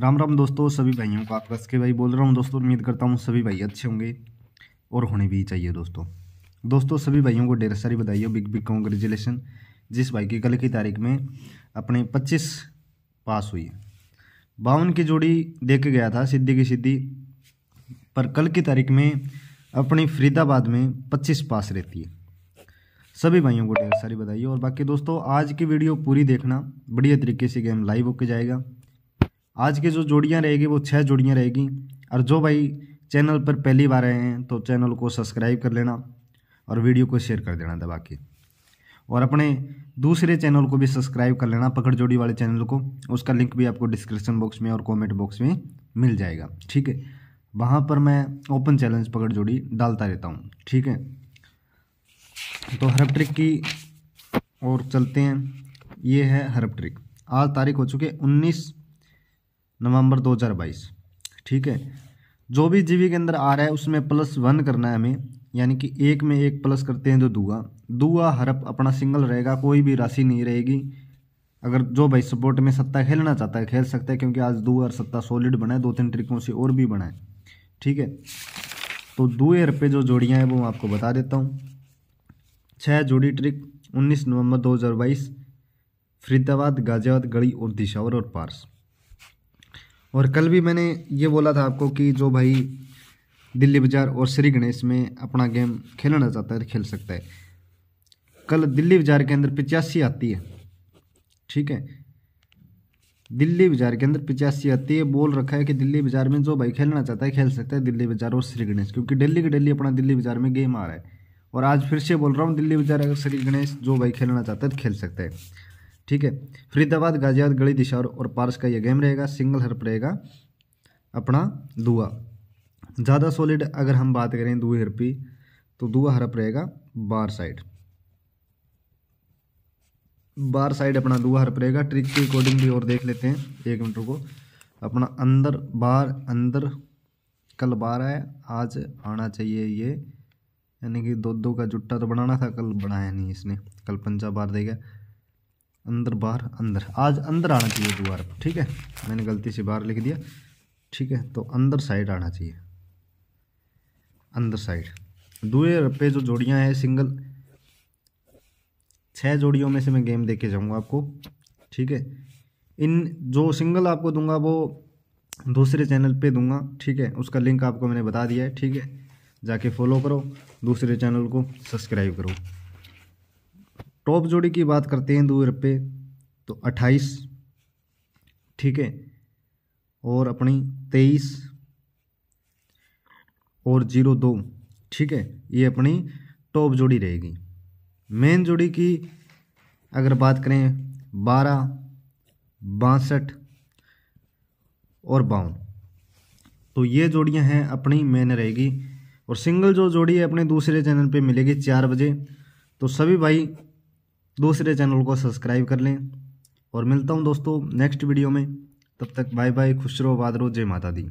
राम राम दोस्तों सभी भाइयों को आपका के भाई बोल रहा हूँ दोस्तों उम्मीद करता हूँ सभी भाई अच्छे होंगे और होने भी चाहिए दोस्तों दोस्तों सभी भाइयों को ढेर सारी बधाई हो बिग बिग कॉन्ग्रेचुलेसन जिस भाई की कल की तारीख में अपने पच्चीस पास हुई बावन की जोड़ी दे के गया था सिद्धि की सिद्धि पर कल की तारीख में अपनी फरीदाबाद में पच्चीस पास रहती है सभी भाइयों को ढेर सारी बधाई और बाकी दोस्तों आज की वीडियो पूरी देखना बढ़िया तरीके से गेम लाइव होकर जाएगा आज की जो जोड़ियाँ रहेगी वो छः जोड़ियाँ रहेगी और जो भाई चैनल पर पहली बार आए हैं तो चैनल को सब्सक्राइब कर लेना और वीडियो को शेयर कर देना दबा के और अपने दूसरे चैनल को भी सब्सक्राइब कर लेना पकड़ जोड़ी वाले चैनल को उसका लिंक भी आपको डिस्क्रिप्शन बॉक्स में और कमेंट बॉक्स में मिल जाएगा ठीक है वहाँ पर मैं ओपन चैलेंज पकड़ जोड़ी डालता रहता हूँ ठीक है तो हरप ट्रिक की और चलते हैं ये है हरप ट्रिक आज तारीख हो चुके उन्नीस नवंबर 2022 ठीक है जो भी जीवी के अंदर आ रहा है उसमें प्लस वन करना है हमें यानी कि एक में एक प्लस करते हैं तो दुआ दुआ हरप अपना सिंगल रहेगा कोई भी राशि नहीं रहेगी अगर जो भाई सपोर्ट में सत्ता खेलना चाहता है खेल सकता है क्योंकि आज दुआ और सत्ता सॉलिड बनाए दो तीन ट्रिकों से और भी बनाए ठीक है तो दुए हरपे जो जोड़ियाँ हैं वो मैं आपको बता देता हूँ छः जोड़ी ट्रिक उन्नीस नवंबर दो हज़ार बाईस फरीदाबाद गाजियाबाद गढ़ी और दिशावर और पार्स और कल भी मैंने ये बोला था आपको कि जो भाई दिल्ली बाजार और श्री गणेश में अपना गेम खेलना चाहता है तो खेल सकता है कल दिल्ली बाजार के अंदर पचासी आती है ठीक है दिल्ली बाजार के अंदर पचासी आती है बोल रखा है कि दिल्ली बाजार में जो भाई खेलना चाहता है खेल सकता है दिल्ली बाजार और श्री गणेश क्योंकि डेली के डेली अपना दिल्ली बाजार में गेम आ रहा है और आज फिर से बोल रहा हूँ दिल्ली बाजार अगर श्री गणेश जो भाई खेलना चाहता है तो खेल सकता है ठीक है फरीदाबाद गाजियाबाद गली दिशा और पारस का यह गेम रहेगा सिंगल हर्प रहेगा अपना दुआ ज़्यादा सॉलिड अगर हम बात करें दुए हरपी तो दुआ हरप रहेगा बार साइड बार साइड अपना दुआ हरप रहेगा ट्रिक के अकॉर्डिंग भी और देख लेते हैं एक मिनट को अपना अंदर बार अंदर कल बार आया आज आना चाहिए ये यानी कि दो दो का जुट्टा तो बनाना था कल बनाया नहीं इसने कल पंचा बार देगा अंदर बाहर अंदर आज अंदर आना चाहिए दीवार पर ठीक है मैंने गलती से बाहर लिख दिया ठीक है तो अंदर साइड आना चाहिए अंदर साइड दूसरे पे जो जोड़ियां हैं सिंगल छह जोड़ियों में से मैं गेम देके जाऊंगा आपको ठीक है इन जो सिंगल आपको दूंगा वो दूसरे चैनल पे दूंगा ठीक है उसका लिंक आपको मैंने बता दिया है ठीक है जाके फॉलो करो दूसरे चैनल को सब्सक्राइब करो टॉप जोड़ी की बात करते हैं दूर पे तो अट्ठाईस ठीक है और अपनी तेईस और जीरो दो ठीक है ये अपनी टॉप जोड़ी रहेगी मेन जोड़ी की अगर बात करें बारह बासठ और बावन तो ये जोड़ियां हैं अपनी मेन रहेगी और सिंगल जो जोड़ी है अपने दूसरे चैनल पे मिलेगी चार बजे तो सभी भाई दूसरे चैनल को सब्सक्राइब कर लें और मिलता हूँ दोस्तों नेक्स्ट वीडियो में तब तक बाय बाय खुश रहो बाद रहो जय माता दी